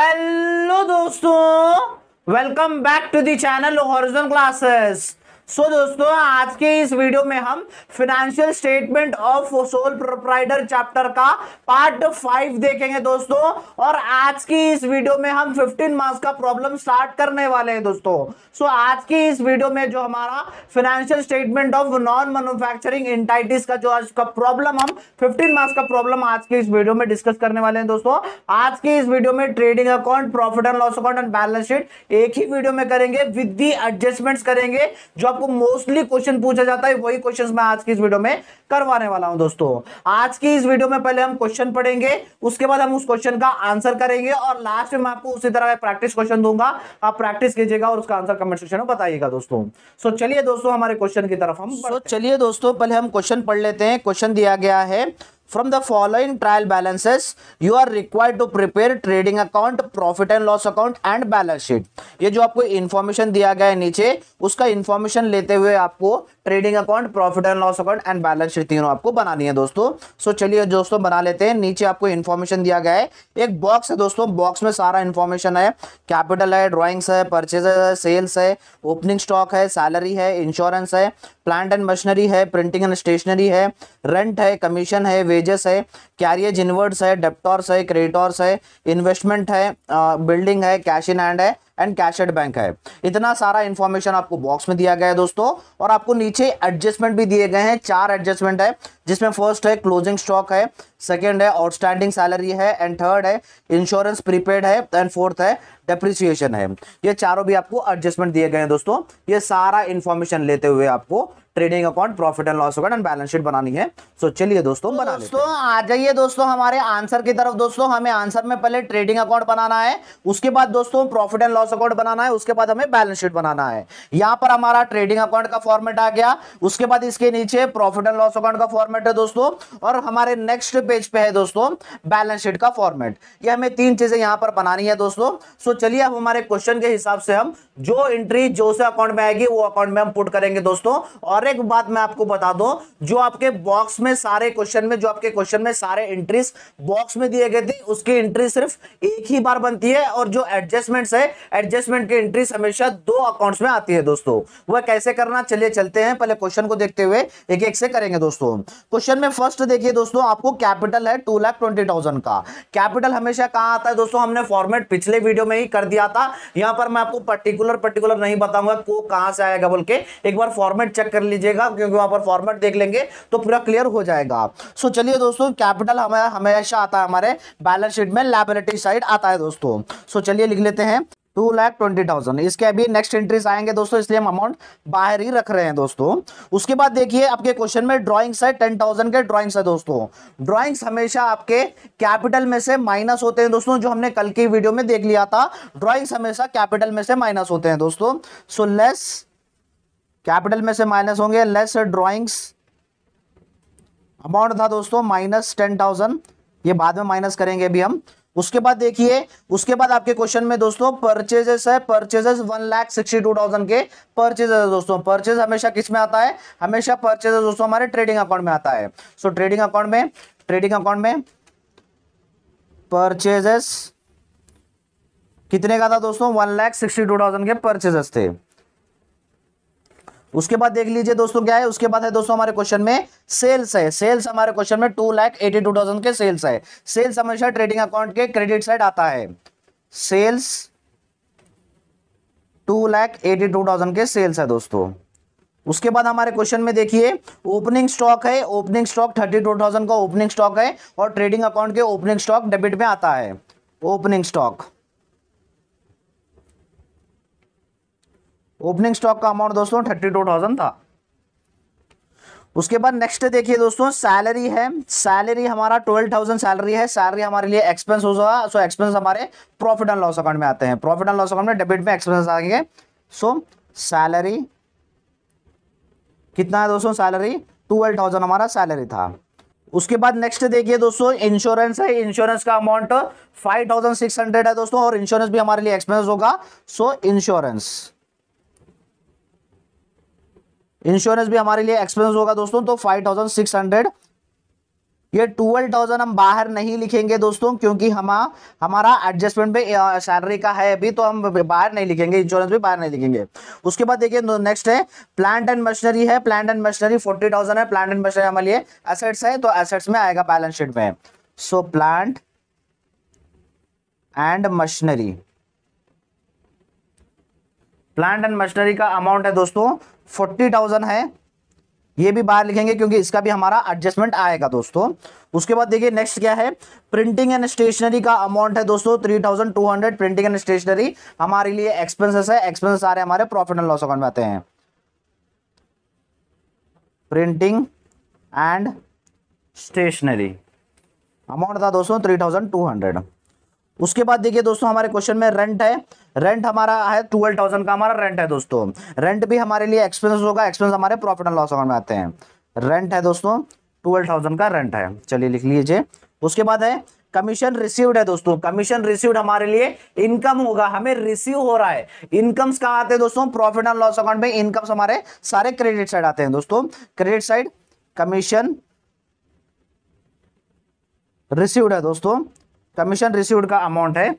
hello दोस्तों welcome back to the channel Horizon Classes so so, दोस्तों आज के इस वीडियो में हम financial statement of sole proprietor chapter का पार्ट फाइव देखेंगे दोस्तों और आज की इस वीडियो में हम 15 मार्क्स का प्रॉब्लम स्टार्ट करने वाले हैं दोस्तों सो so, आज की इस वीडियो में जो हमारा financial statement of non manufacturing entities का जो आज का प्रॉब्लम हम फिफ्टीन मार्क्स का प्रॉब्लम आज की इस वीडियो में डिस्कस करने वाले हैं दोस्तों आज की इस वीडियो में trading account profit and loss account and balance sheet एक ही वीडियो में करेंगे विद दी एडजस्टमेंट करेंगे जो आपको मोस्टली क्वेश्चन पूछा जाता है वही क्वेश्चंस मैं आज की इस वीडियो में करवाने वाला हूं दोस्तों आज की इस वीडियो में पहले हम क्वेश्चन पढ़ेंगे उसके बाद हम उस क्वेश्चन का आंसर करेंगे और लास्ट में मैं आपको उसी तरह प्रैक्टिस क्वेश्चन दूंगा आप प्रैक्टिस कीजिएगा और उसका आंसर कमेंट सेक्शन में बताइएगा दोस्तों सो चलिए दोस्तों हमारे क्वेश्चन की तरफ हम चलिए दोस्तों पहले हम क्वेश्चन पढ़ लेते हैं क्वेश्चन दिया गया है from the following trial balances you are required to prepare trading account profit and loss account and balance sheet ye jo aapko information diya gaya hai niche uska information lete hue aapko trading account profit and loss account and balance sheet तीनों आपको बनानी है दोस्तों सो चलिए दोस्तों बना लेते हैं नीचे आपको इन्फॉर्मेशन दिया गया है एक बॉक्स है दोस्तों बॉक्स में सारा इन्फॉर्मेशन है कैपिटल है ड्रॉइंग्स है परचेज है सेल्स है ओपनिंग स्टॉक है सैलरी है इंश्योरेंस है प्लांट एंड मशीनरी है प्रिंटिंग एंड स्टेशनरी है रेंट है कमीशन है वेजेस है कैरियज इनवर्ड्स है डेप्टॉर्स है क्रेडिटॉर्स है इन्वेस्टमेंट है बिल्डिंग uh, है कैश इन हैंड है एंड एड बैंक है इतना सारा इन्फॉर्मेशन आपको बॉक्स में दिया गया है दोस्तों और आपको नीचे एडजस्टमेंट भी दिए गए हैं चार एडजस्टमेंट है जिसमें फर्स्ट है क्लोजिंग स्टॉक है सेकेंड है आउटस्टैंडिंग सैलरी है एंड थर्ड है इंश्योरेंस प्रीपेड है एंड फोर्थ है डेप्रिसिएशन है ये चारों भी आपको एडजस्टमेंट दिए गए हैं दोस्तों ये सारा इन्फॉर्मेशन लेते हुए आपको trading account profit and loss account and balance sheet बनानी है सो so, चलिए दोस्तों बना दोस्तों आ जाइए दोस्तों हमारे आंसर की तरफ दोस्तों हमें आंसर में पहले ट्रेडिंग अकाउंट बनाना है उसके बाद दोस्तों प्रॉफिट एंड लॉस अकाउंट बनाना है उसके बाद हमें बैलेंस शीट बनाना है यहाँ पर हमारा ट्रेडिंग अकाउंट का फॉर्मेट आ गया उसके बाद इसके नीचे प्रॉफिट एंड लॉस अकाउंट का फॉर्मेट है दोस्तों और हमारे नेक्स्ट पेज पे है दोस्तों बैलेंस शीट का फॉर्मेट ये हमें तीन चीजें यहाँ पर बनानी है दोस्तों सो चलिए अब हमारे क्वेश्चन के हिसाब से हम जो एंट्री जो से अकाउंट में आएगी वो अकाउंट में हम पुट करेंगे दोस्तों और हर एक बात मैं आपको बता दूं जो आपके बॉक्स में सारे क्वेश्चन में जो आपके क्वेश्चन में सारे एंट्रीज बॉक्स में दिए गए थे उसकी एंट्री सिर्फ एक ही बार बनती है और जो एडजस्टमेंट्स है एडजस्टमेंट की एंट्री हमेशा दो अकाउंट्स में आती है दोस्तों वह कैसे करना चलिए चलते हैं पहले क्वेश्चन को देखते हुए एक एक से करेंगे दोस्तों क्वेश्चन में फर्स्ट देखिए दोस्तों आपको कैपिटल है टू लाख ट्वेंटी थाउजेंड का कैपिटल हमेशा कहाँ आता है दोस्तों हमने फॉर्मेट पिछले वीडियो में ही कर दिया था यहाँ पर मैं आपको पर्टिकुलर पर्टिकुलर नहीं बताऊंगा को कहाँ से आएगा बोल के एक बार फॉर्मेट चेक कर लिया लीजिएगा क्योंकि वहां पर फॉर्मेट देख लेंगे तो पूरा क्लियर हो जाएगा सो चलिए दोस्तों कैपिटल हमारा हमेशा आता है हमारे बैलेंस शीट में लाइबिलिटी साइड आता है दोस्तों सो चलिए लिख लेते हैं टू लैख ट्वेंटी थाउजेंड इसके अभी नेक्स्ट एंट्रीज आएंगे दोस्तों इसलिए हम अमाउंट बाहर ही रख रहे हैं दोस्तों उसके बाद देखिए आपके क्वेश्चन में ड्राइंग्स है टेन थाउजेंड के ड्राइंग्स है दोस्तों ड्राइंग्स हमेशा आपके कैपिटल में से माइनस होते हैं दोस्तों जो हमने कल की वीडियो में देख लिया था ड्राइंग्स हमेशा कैपिटल में से माइनस होते हैं दोस्तों सो लेस कैपिटल में से माइनस होंगे लेस ड्रॉइंग्स अमाउंट था दोस्तों माइनस टेन थाउजेंड ये बाद में माइनस करेंगे अभी हम उसके बाद देखिए उसके बाद आपके क्वेश्चन में दोस्तों परचेजेस है purchases one lakh sixty two thousand के परचेजेस है दोस्तों परचेज हमेशा किस में आता है हमेशा परचेजेस दोस्तों हमारे ट्रेडिंग अकाउंट में आता है सो ट्रेडिंग अकाउंट में ट्रेडिंग अकाउंट में परचेजेस कितने का था दोस्तों one lakh sixty two thousand के परचेजेस थे उसके बाद देख लीजिए दोस्तों क्या है उसके बाद है दोस्तों हमारे क्वेश्चन में सेल्स है सेल्स हमारे क्वेश्चन में two lakh eighty two thousand के सेल्स है सेल्स हमेशा ट्रेडिंग अकाउंट के क्रेडिट साइड आता है sales two lakh eighty two thousand के सेल्स है दोस्तों उसके बाद हमारे क्वेश्चन में देखिए ओपनिंग स्टॉक है opening stock thirty two thousand का ओपनिंग स्टॉक है और ट्रेडिंग अकाउंट के ओपनिंग स्टॉक डेबिट में आता है ओपनिंग स्टॉक ओपनिंग स्टॉक का अमाउंट दोस्तों थर्टी टू थाउजेंड था उसके बाद नेक्स्ट देखिए दोस्तों सैलरी है सैलरी हमारा ट्वेल्व थाउजेंड सैलरी है सैलरी हमारे लिए एक्सपेंस हो जाएगा सो एक्सपेंस हमारे प्रॉफिट एंड लॉस अकाउंट में आते हैं प्रॉफिट एंड लॉस अकाउंट में डेबिट में एक्सपेंस आएंगे सो सैलरी कितना है दोस्तों सैलरी ट्वेल्व थाउजेंड हमारा सैलरी था उसके बाद नेक्स्ट देखिए दोस्तों इंश्योरेंस है इंश्योरेंस का amount five thousand six hundred है दोस्तों और इंश्योरेंस भी हमारे लिए एक्सपेंस होगा सो इंश्योरेंस इंश्योरेंस भी हमारे लिए एक्सपेंस होगा दोस्तों तो फाइव थाउजेंड सिक्स हंड्रेड ये ट्वेल्व थाउजेंड हम बाहर नहीं लिखेंगे दोस्तों क्योंकि हम हमारा एडजस्टमेंट पे सैलरी का है अभी तो हम बाहर नहीं लिखेंगे इंश्योरेंस भी बाहर नहीं लिखेंगे उसके बाद देखिए नेक्स्ट है प्लांट एंड मशीनरी है plant and machinery forty thousand है प्लांट एंड मशीनरी हमारे लिए एसेट्स है तो एसेट्स में आएगा बैलेंस शीट में so plant and machinery plant and machinery का अमाउंट है दोस्तों फोर्टी थाउजेंड है ये भी बाहर लिखेंगे क्योंकि इसका भी हमारा एडजस्टमेंट आएगा दोस्तों उसके बाद देखिए नेक्स्ट क्या है प्रिंटिंग एंड स्टेशनरी का अमाउंट है दोस्तों three thousand two hundred printing and stationery हमारे लिए एक्सपेंसेस है एक्सपेंसेस सारे हमारे प्रॉफिट एंड लॉस अकाउंट में आते हैं प्रिंटिंग एंड स्टेशनरी अमाउंट था दोस्तों थ्री थाउजेंड टू हंड्रेड उसके बाद देखिए दोस्तों हमारे क्वेश्चन में रेंट है रेंट हमारा है ट्वेल्व थाउजेंड का हमारा रेंट है दोस्तों रेंट भी हमारे लिए एक्सपेंस होगा एक्सपेंस हमारे प्रॉफिट एंड लॉस अकाउंट में आते हैं रेंट है दोस्तों ट्वेल्व थाउजेंड का रेंट है चलिए लिख लीजिए उसके बाद है कमीशन रिसीव्ड है दोस्तों कमीशन रिसीव्ड हमारे लिए इनकम होगा हमें रिसीव हो रहा है इनकम्स कहाँ आते हैं दोस्तों प्रॉफिट एंड लॉस अकाउंट में इनकम्स हमारे सारे क्रेडिट साइड आते हैं दोस्तों क्रेडिट साइड कमीशन रिसीव्ड है दोस्तों कमीशन रिसीव्ड का अमाउंट है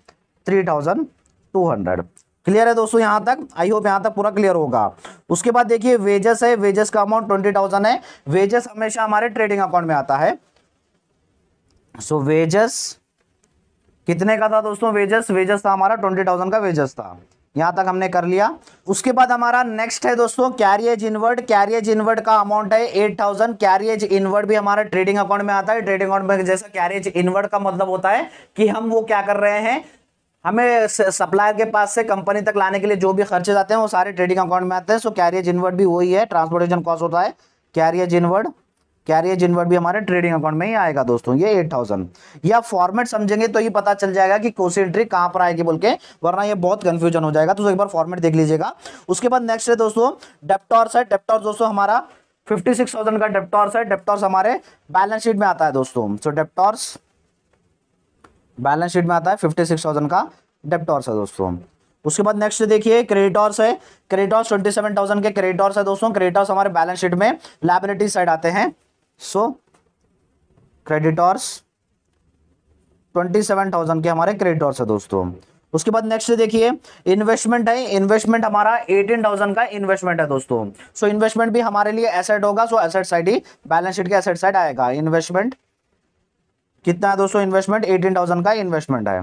three thousand two hundred clear है दोस्तों यहाँ तक आई होप यहाँ तक पूरा क्लियर होगा उसके बाद देखिए वेजेस है वेजेस का अमाउंट ट्वेंटी थाउजेंड है वेजेस हमेशा हमारे ट्रेडिंग अकाउंट में आता है सो so, वेजेस कितने का था दोस्तों वेजेस वेजेस था हमारा ट्वेंटी थाउजेंड का वेजेस था यहां तक हमने कर लिया उसके बाद हमारा नेक्स्ट है दोस्तों कैरियज इनवर्ड कैरियज इनवर्ड का अमाउंट है एट थाउजेंड कैरियज इनवर्ड भी हमारा ट्रेडिंग अकाउंट में आता है ट्रेडिंग अकाउंट में जैसा कैरियज इनवर्ड का मतलब होता है कि हम वो क्या कर रहे हैं हमें सप्लायर के पास से कंपनी तक लाने के लिए जो भी खर्चे जाते हैं वो सारे ट्रेडिंग अकाउंट में आते हैं सो कैरियज इनवर्ड भी वही है ट्रांसपोर्टेशन कॉस्ट होता है कैरियज इनवर्ड कैरियर इनवर्ट भी हमारे ट्रेडिंग अकाउंट में ही आएगा दोस्तों ये एट थाउजेंड या फॉर्मेट समझेंगे तो ये पता चल जाएगा कि एंट्री कहाँ पर आएगी बोल के वरना ये बहुत कंफ्यूजन हो जाएगा तो एक बार फॉर्मेट देख लीजिएगा उसके बाद नेक्स्ट है दोस्तों डेप्टॉर्स है डेप्टॉर्स दोस्तों हमारा फिफ्टी सिक्स थाउजेंड का डेप्टॉर्स है डेप्टॉर्स हमारे बैलेंस शीट में आता है दोस्तों सो डेप्टॉर्स बैलेंस शीट में आता है फिफ्टी सिक्स थाउजेंड का डेप्टॉर्स है दोस्तों उसके बाद नेक्स्ट देखिए क्रेडिटॉर्स है क्रेडिटर्स ट्वेंटी सेवन थाउजेंड के क्रेडिटर्स है दोस्तों क्रेडिटर्स हमारे बैलेंस शीट में लाइबिलिटी साइड आते हैं so creditors twenty seven thousand के हमारे क्रेडिटर्स है दोस्तों उसके बाद नेक्स्ट देखिए इन्वेस्टमेंट है इन्वेस्टमेंट हमारा एटीन थाउजेंड का इन्वेस्टमेंट है दोस्तों सो इन्वेस्टमेंट भी हमारे लिए एसेट होगा सो एसेट साइड ही बैलेंस शीट के एसेट साइड आएगा इन्वेस्टमेंट कितना है दोस्तों इन्वेस्टमेंट एटीन थाउजेंड का इन्वेस्टमेंट है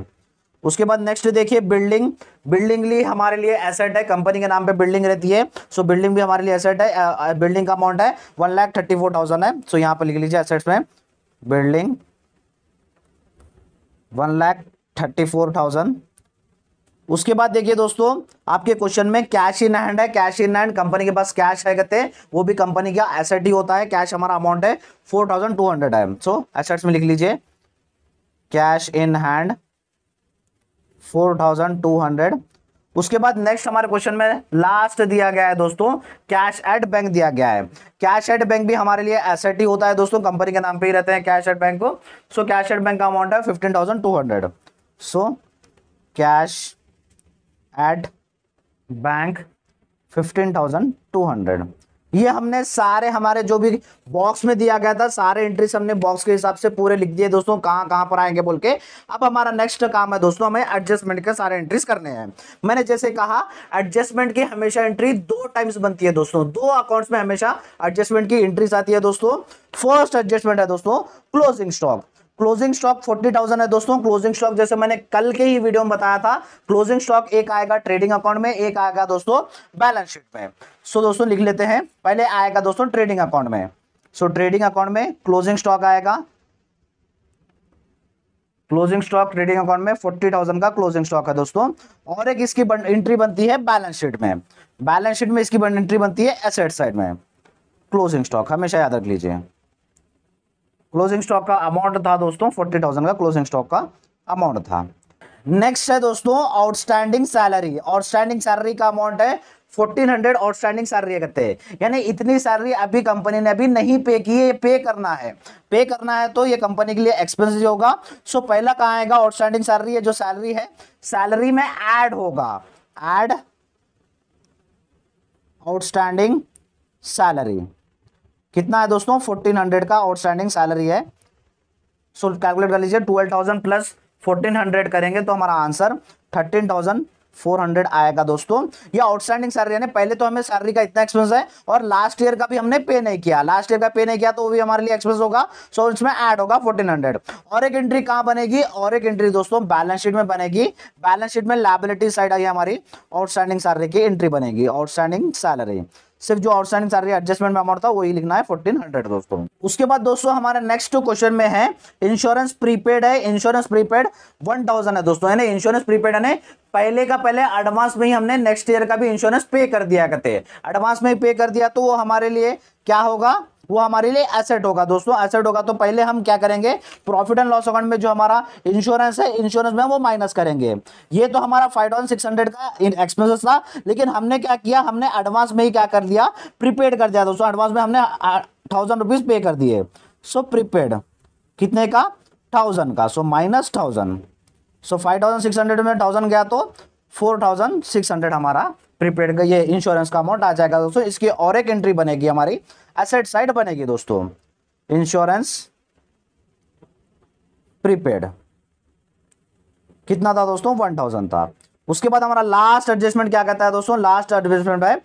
उसके बाद नेक्स्ट देखिए बिल्डिंग बिल्डिंग ली हमारे लिए एसेट है कंपनी के नाम पे बिल्डिंग रहती है सो बिल्डिंग भी हमारे लिए एसेट है बिल्डिंग का अमाउंट है one lakh thirty four thousand है सो यहाँ पर लिख लीजिए एसेट्स में building one lakh thirty four thousand उसके बाद देखिए दोस्तों आपके क्वेश्चन में कैश इन हैंड है कैश इन हैंड कंपनी के पास कैश है कहते वो भी कंपनी का एसेट ही होता है कैश हमारा अमाउंट है फोर थाउजेंड टू हंड्रेड है सो so, एसेट्स में लिख लीजिए cash in hand four thousand two hundred उसके बाद नेक्स्ट हमारे क्वेश्चन में लास्ट दिया गया है दोस्तों कैश एट बैंक दिया गया है कैश एट बैंक भी हमारे लिए एसेट ही होता है दोस्तों कंपनी के नाम पे ही रहते हैं कैश एट बैंक को सो कैश एट बैंक का अमाउंट है fifteen thousand two hundred so cash at bank fifteen thousand two hundred ये हमने सारे हमारे जो भी बॉक्स में दिया गया था सारे एंट्रीज हमने बॉक्स के हिसाब से पूरे लिख दिए दोस्तों कहाँ कहाँ पर आएंगे बोल के अब हमारा नेक्स्ट काम है दोस्तों हमें एडजस्टमेंट के सारे एंट्रीज करने हैं मैंने जैसे कहा एडजस्टमेंट की हमेशा एंट्री दो टाइम्स बनती है दोस्तों दो अकाउंट्स में हमेशा एडजस्टमेंट की एंट्रीज आती है दोस्तों फर्स्ट एडजस्टमेंट है दोस्तों क्लोजिंग स्टॉक क्लोजिंग स्टॉक 40,000 है दोस्तों क्लोजिंग स्टॉक जैसे मैंने कल के ही वीडियो में बताया था क्लोजिंग स्टॉक एक आएगा ट्रेडिंग अकाउंट में एक आएगा दोस्तों बैलेंस शीट में सो so, दोस्तों लिख लेते हैं पहले आएगा दोस्तों ट्रेडिंग अकाउंट में सो ट्रेडिंग अकाउंट में क्लोजिंग स्टॉक आएगा क्लोजिंग स्टॉक ट्रेडिंग अकाउंट में फोर्टी थाउजेंड का क्लोजिंग स्टॉक है दोस्तों और एक इसकी एंट्री बनती है बैलेंस शीट में बैलेंस शीट में इसकी एंट्री बनती है एसेट साइड में क्लोजिंग स्टॉक हमेशा याद रख लीजिए क्लोजिंग स्टॉक का अमाउंट था दोस्तों फोर्टी थाउजेंड का क्लोजिंग स्टॉक का अमाउंट था नेक्स्ट है दोस्तों आउटस्टैंडिंग सैलरी आउटस्टैंडिंग सैलरी का अमाउंट है 1400 हंड्रेड आउटस्टैंडिंग सैलरी करते हैं यानी इतनी सैलरी अभी कंपनी ने अभी नहीं पे की है पे करना है पे करना है तो ये कंपनी के लिए एक्सपेंसिव होगा सो पहला कहाँ आएगा आउटस्टैंडिंग सैलरी है जो सैलरी है सैलरी में एड होगा एड आउटस्टैंडिंग सैलरी कितना है दोस्तों फोर्टीन हंड्रेड का आउटस्टैंडिंग सैलरी है सो कैलकुलेट कर लीजिए twelve thousand plus fourteen hundred करेंगे तो हमारा answer thirteen thousand four hundred आएगा दोस्तों ये आउटस्टैंडिंग सैलरी यानी पहले तो हमें सैलरी का इतना एक्सपेंस है और लास्ट ईयर का भी हमने पे नहीं किया लास्ट ईयर का पे नहीं किया तो वो भी हमारे लिए एक्सपेंस होगा सो इसमें ऐड होगा फोर्टीन हंड्रेड और एक एंट्री कहाँ बनेगी और एक एंट्री दोस्तों बैलेंस शीट में बनेगी बैलेंस शीट में लाइबिलिटी साइड आई हमारी आउटस्टैंडिंग सैलरी की एंट्री बनेगी आउटस्टैंडिंग सैलरी सिर्फ जो आउटस्टैंडिंग सैलरी एडजस्टमेंट में अमाउंट था वही लिखना है फोर्टीन हंड्रेड दोस्तों उसके बाद दोस्तों हमारे नेक्स्ट क्वेश्चन में है इंश्योरेंस प्रीपेड है इंश्योरेंस प्रीपेड वन थाउजेंड है दोस्तों यानी इंश्योरेंस प्रीपेड है पहले का पहले एडवांस में ही हमने नेक्स्ट ईयर का भी इंश्योरेंस पे कर दिया करते हैं एडवांस में ही पे कर दिया तो वो हमारे लिए क्या होगा वो हमारे लिए एसेट होगा दोस्तों एसेट होगा तो पहले हम क्या करेंगे प्रॉफिट एंड लॉस अकाउंट में जो हमारा इंश्योरेंस है इंश्योरेंस में वो माइनस करेंगे ये तो हमारा फाइव थाउजेंड सिक्स हंड्रेड का एक्सपेंसेस था लेकिन हमने क्या किया हमने एडवांस में ही क्या कर दिया प्रीपेड कर दिया दोस्तों एडवांस में हमने थाउजेंड रुपीज पे कर दिए सो प्रीपेड कितने का थाउजेंड का so minus thousand so five thousand six hundred में थाउजेंड गया तो फोर थाउजेंड सिक्स हंड्रेड हमारा प्रीपेड का ये इंश्योरेंस का अमाउंट आ जाएगा दोस्तों इसकी और एक एंट्री बनेगी हमारी एसेट साइड बनेगी दोस्तों इंश्योरेंस प्रीपेड कितना था दोस्तों वन थाउजेंड था उसके बाद हमारा लास्ट एडजस्टमेंट क्या कहता है दोस्तों लास्ट एडजस्टमेंट है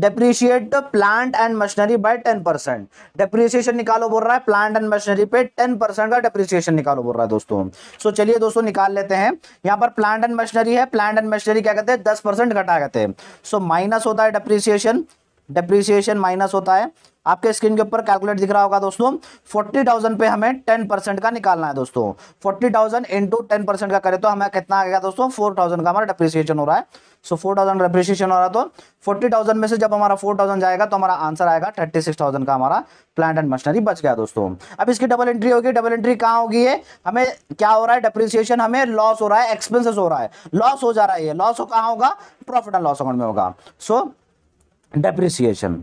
depreciate the plant and machinery by ten percent depreciation निकालो बोल रहा है प्लांट एंड मशीनरी पे टेन परसेंट का डिप्रीशिएशन निकालो बोल रहा है दोस्तों सो so, चलिए दोस्तों निकाल लेते हैं यहाँ पर प्लांट एंड मशीनरी है प्लांट एंड मशीनरी क्या कहते हैं दस परसेंट घटा कहते हैं सो माइनस होता है डिप्रीशिएशन डेप्रिसिएशन माइनस होता है आपके स्क्रीन के ऊपर कैलकुलेट दिख रहा होगा दोस्तों फोर्टी थाउजेंड पे हमें टेन परसेंट का निकालना है दोस्तों forty thousand into ten percent का करें तो हमें कितना आ गया दोस्तों फोर थाउजेंड का हमारा डेप्रिसिएशन हो रहा है सो फोर थाउजेंड डेप्रिसिएशन हो रहा है तो फोर्टी थाउजेंड में से जब हमारा फोर थाउजेंड जाएगा तो हमारा आंसर आएगा थर्टी सिक्स थाउजेंड का हमारा प्लांट एंड मशीनरी बच गया दोस्तों अब इसकी डबल एंट्री होगी डबल एंट्री कहाँ होगी हमें क्या हो रहा है डेप्रिसिएशन हमें लॉस हो रहा है एक्सपेंसिस हो रहा है लॉस हो जा रहा है लॉस हो कहाँ होगा प्रॉफिट एंड लॉस अकाउंट में होगा so so, depreciation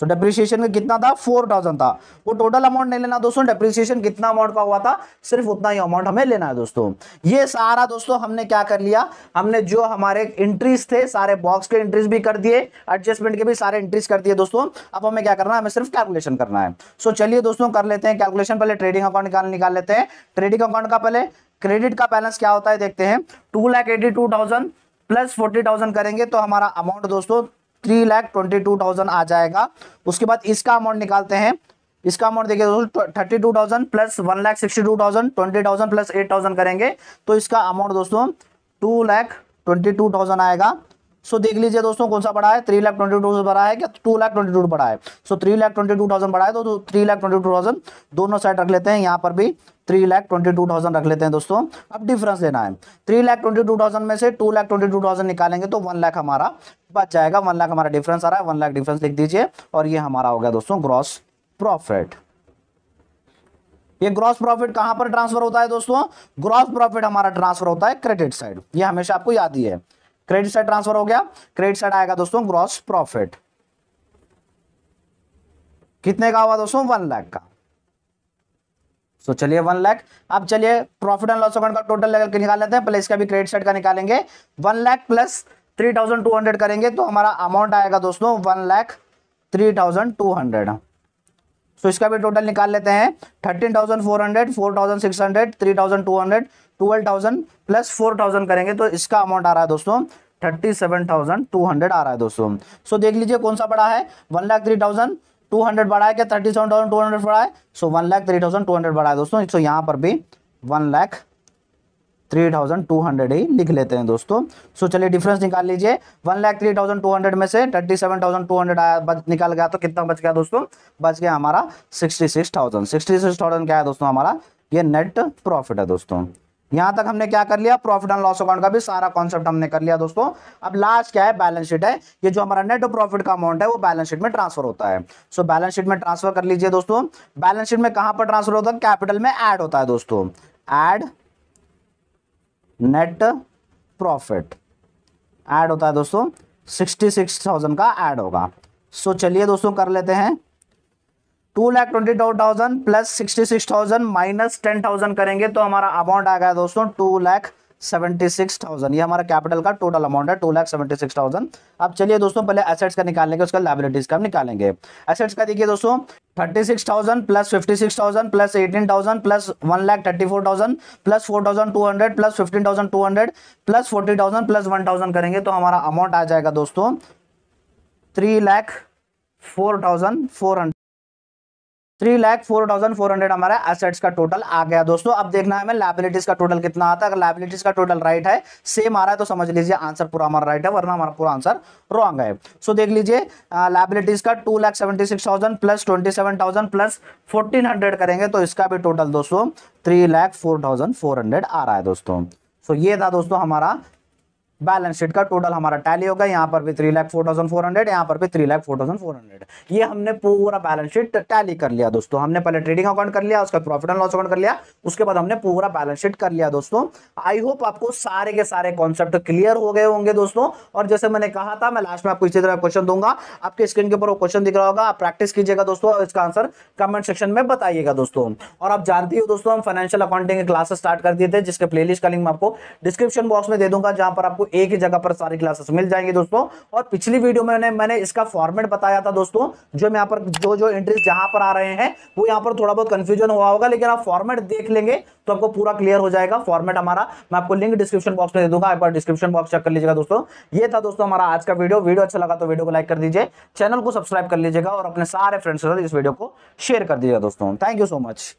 so depreciation का कितना था फोर थाउजेंड था वो टोटल अमाउंट नहीं लेना दोस्तों डेप्रिसिएशन कितना अमाउंट का हुआ था सिर्फ उतना ही अमाउंट हमें लेना है दोस्तों ये सारा दोस्तों हमने क्या कर लिया हमने जो हमारे इंट्रीज थे सारे बॉक्स के इंट्रीज भी कर दिए एडजस्टमेंट के भी सारे इंट्रीज कर दिए दोस्तों अब हमें क्या करना है हमें सिर्फ कैलकुलेशन करना है सो so, चलिए दोस्तों कर लेते हैं कैलकुलेशन पहले ट्रेडिंग अकाउंट निकाल निकाल लेते हैं ट्रेडिंग अकाउंट का पहले क्रेडिट का बैलेंस क्या होता है देखते हैं two lakh eighty two thousand plus forty thousand करेंगे तो हमारा अमाउंट दोस्तों three lakh twenty two thousand आ जाएगा उसके बाद इसका अमाउंट निकालते हैं इसका अमाउंट देखिए दोस्तों thirty two thousand plus one lakh sixty two thousand twenty thousand plus eight thousand करेंगे तो इसका अमाउंट दोस्तों two lakh twenty two thousand आएगा सो so, देख लीजिए दोस्तों कौन सा बड़ा है three lakh twenty two thousand बड़ा है क्या टू लाख ट्वेंटी टू बड़ा है so three lakh twenty two thousand बड़ा है तो three lakh twenty two thousand दोनों साइड रख लेते हैं यहाँ पर भी three lakh twenty two thousand रख लेते हैं दोस्तों अब डिफरेंस देना है three lakh twenty two thousand में से two lakh twenty two thousand निकालेंगे तो वन लाख हमारा बच जाएगा वन लाख हमारा डिफरेंस आ रहा है वन लाख डिफरेंस लिख दीजिए और ये हमारा हो गया दोस्तों ग्रॉस प्रॉफिट ये ग्रॉस प्रॉफिट कहां पर ट्रांसफर होता है दोस्तों ग्रॉस प्रॉफिट हमारा ट्रांसफर होता है क्रेडिट साइड ये हमेशा आपको याद ही है क्रेडिट साइड ट्रांसफर हो गया क्रेडिट साइड आएगा दोस्तों ग्रॉस प्रॉफिट कितने का हुआ दोस्तों वन लाख का सो चलिए वन लाख अब चलिए प्रॉफिट एंड लॉस अकाउंट का टोटल लेकर निकाल लेते हैं प्लस इसका भी क्रेडिट का निकालेंगे one lakh plus three thousand two hundred करेंगे तो हमारा अमाउंट आएगा दोस्तों one lakh three thousand two hundred so इसका भी टोटल निकाल लेते हैं thirteen thousand four hundred four thousand six hundred three thousand two hundred twelve thousand plus four thousand करेंगे तो इसका अमाउंट आ रहा है दोस्तों thirty seven thousand two hundred आ रहा है दोस्तों सो so, देख लीजिए कौन सा बड़ा है one lakh three thousand two hundred बढ़ाया क्या thirty seven thousand two hundred बढ़ाए so one lakh three thousand two hundred बढ़ाए दोस्तों सो यहाँ पर भी one lakh three thousand two hundred ही लिख लेते हैं दोस्तों सो so, चलिए डिफरेंस निकाल लीजिए one lakh three thousand two hundred में से thirty seven thousand two hundred आया बच, निकाल गया तो कितना बच गया दोस्तों बच गया हमारा sixty six thousand sixty six thousand क्या है दोस्तों हमारा ये नेट प्रॉफिट है दोस्तों यहां तक हमने क्या कर लिया प्रॉफिट एंड लॉस अकाउंट का भी सारा कॉन्सेप्ट हमने कर लिया दोस्तों अब लास्ट क्या है बैलेंस शीट है ये जो हमारा नेट प्रॉफिट का अमाउंट है वो बैलेंस शीट में ट्रांसफर होता है सो बैलेंस शीट में ट्रांसफर कर लीजिए दोस्तों बैलेंस शीट में कहां पर ट्रांसफर होता है कैपिटल में एड होता है दोस्तों एड नेट प्रॉफिट एड होता है दोस्तों सिक्सटी सिक्स थाउजेंड का एड होगा सो चलिए दोस्तों कर लेते हैं two lakh twenty two thousand plus sixty six thousand minus ten thousand करेंगे तो हमारा अमाउंट आ गया दोस्तों two lakh seventy six thousand ये हमारा कैपिटल का टोटल अमाउंट है two lakh seventy six thousand अब चलिए दोस्तों पहले एसेट्स का निकालेंगे उसका लाइबिलिटीज का निकालेंगे एसेट्स का देखिए दोस्तों thirty six thousand plus fifty six thousand plus eighteen thousand plus one lakh thirty four thousand plus four thousand two hundred plus fifteen thousand two hundred plus forty thousand plus one thousand करेंगे तो हमारा amount आ जाएगा दोस्तों three lakh four thousand four hundred three lakh four thousand four hundred हमारा assets का total आ गया दोस्तों अब देखना है हमें लाइबिलिटीज का टोटल कितना आता है अगर लाइबिलिटीज का टोटल राइट है सेम आ रहा है तो समझ लीजिए आंसर पूरा हमारा राइट है वरना हमारा पूरा आंसर रॉन्ग है सो so, देख लीजिए लाइबिलिटीज का two lakh seventy six thousand plus twenty seven thousand plus fourteen hundred करेंगे तो इसका भी टोटल दोस्तों three lakh four thousand four hundred आ रहा है दोस्तों सो so, ये था दोस्तों हमारा बैलेंस शीट का टोटल हमारा टैली होगा यहाँ पर भी three lakh four thousand four hundred यहाँ पर भी three lakh four thousand four hundred ये हमने पूरा बैलेंस शीट टैली कर लिया दोस्तों हमने पहले ट्रेडिंग अकाउंट कर लिया उसका प्रॉफिट एंड लॉस अकाउंट कर लिया उसके बाद हमने पूरा बैलेंस शीट कर लिया दोस्तों आई होप आपको सारे के सारे कॉन्सेप्ट क्लियर हो गए होंगे दोस्तों और जैसे मैंने कहा था मैं लास्ट में आपको इसी तरह क्वेश्चन दूंगा आपके स्क्रीन के ऊपर वो क्वेश्चन दिख रहा होगा आप प्रैक्टिस कीजिएगा दोस्तों और इसका आंसर कमेंट सेक्शन में बताइएगा दोस्तों और आप जानती हो दोस्तों हम फाइनेंशियल अकाउंटिंग क्लासेस स्टार्ट कर दिए थे जिसके लिस्ट का लिंक मैं आपको डिस्क्रिप्शन बॉक्स में दे दूंगा जहां पर आपको एक ही जगह पर सारे क्लासेस मिल जाएंगे दोस्तों और पिछली वीडियो में मैंने मैंने इसका फॉर्मेट बताया था दोस्तों जो यहाँ पर जो जो एंट्रीज जहां पर आ रहे हैं वो यहाँ पर थोड़ा बहुत कंफ्यूजन हुआ होगा लेकिन आप फॉर्मेट देख लेंगे तो आपको पूरा क्लियर हो जाएगा फॉर्मेट हमारा मैं आपको लिंक डिस्क्रिप्शन बॉक्स में दे दूंगा एक बार डिस्क्रिप्शन बॉक्स चेक कर लीजिएगा दोस्तों ये था दोस्तों हमारा आज का वीडियो वीडियो अच्छा लगा तो वीडियो को लाइक कर दीजिए चैनल को सब्सक्राइब कर लीजिएगा और अपने सारे फ्रेंड्स के साथ इस वीडियो को शेयर कर दीजिएगा दोस्तों थैंक यू सो मच